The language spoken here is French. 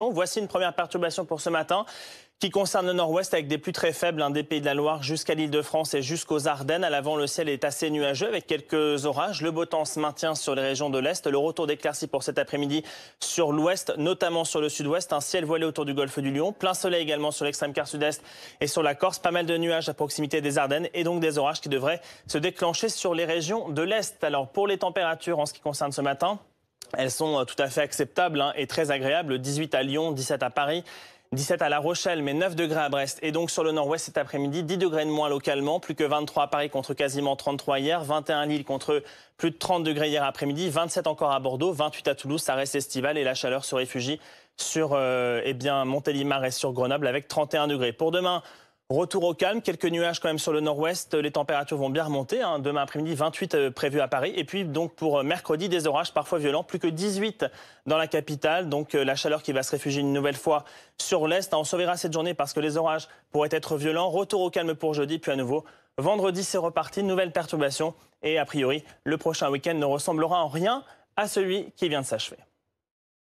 Voici une première perturbation pour ce matin qui concerne le nord-ouest avec des pluies très faibles hein, des pays de la Loire jusqu'à l'île de France et jusqu'aux Ardennes. À l'avant, le ciel est assez nuageux avec quelques orages. Le beau temps se maintient sur les régions de l'Est. Le retour d'éclaircies pour cet après-midi sur l'Ouest, notamment sur le Sud-Ouest. Un ciel voilé autour du golfe du Lion. Plein soleil également sur l'extrême quart Sud-Est et sur la Corse. Pas mal de nuages à proximité des Ardennes et donc des orages qui devraient se déclencher sur les régions de l'Est. Alors pour les températures en ce qui concerne ce matin, elles sont euh, tout à fait acceptables hein, et très agréables. 18 à Lyon, 17 à Paris. 17 à La Rochelle, mais 9 degrés à Brest. Et donc sur le nord-ouest cet après-midi, 10 degrés de moins localement, plus que 23 à Paris contre quasiment 33 hier, 21 à Lille contre plus de 30 degrés hier après-midi, 27 encore à Bordeaux, 28 à Toulouse, ça reste estival et la chaleur se réfugie sur euh, eh Montélimar et sur Grenoble avec 31 degrés. Pour demain, Retour au calme, quelques nuages quand même sur le nord-ouest. Les températures vont bien remonter. Hein. Demain après-midi, 28 euh, prévus à Paris. Et puis donc pour euh, mercredi, des orages parfois violents, plus que 18 dans la capitale. Donc euh, la chaleur qui va se réfugier une nouvelle fois sur l'est. Hein. On sauvera cette journée parce que les orages pourraient être violents. Retour au calme pour jeudi, puis à nouveau vendredi, c'est reparti, nouvelle perturbation. Et a priori, le prochain week-end ne ressemblera en rien à celui qui vient de s'achever.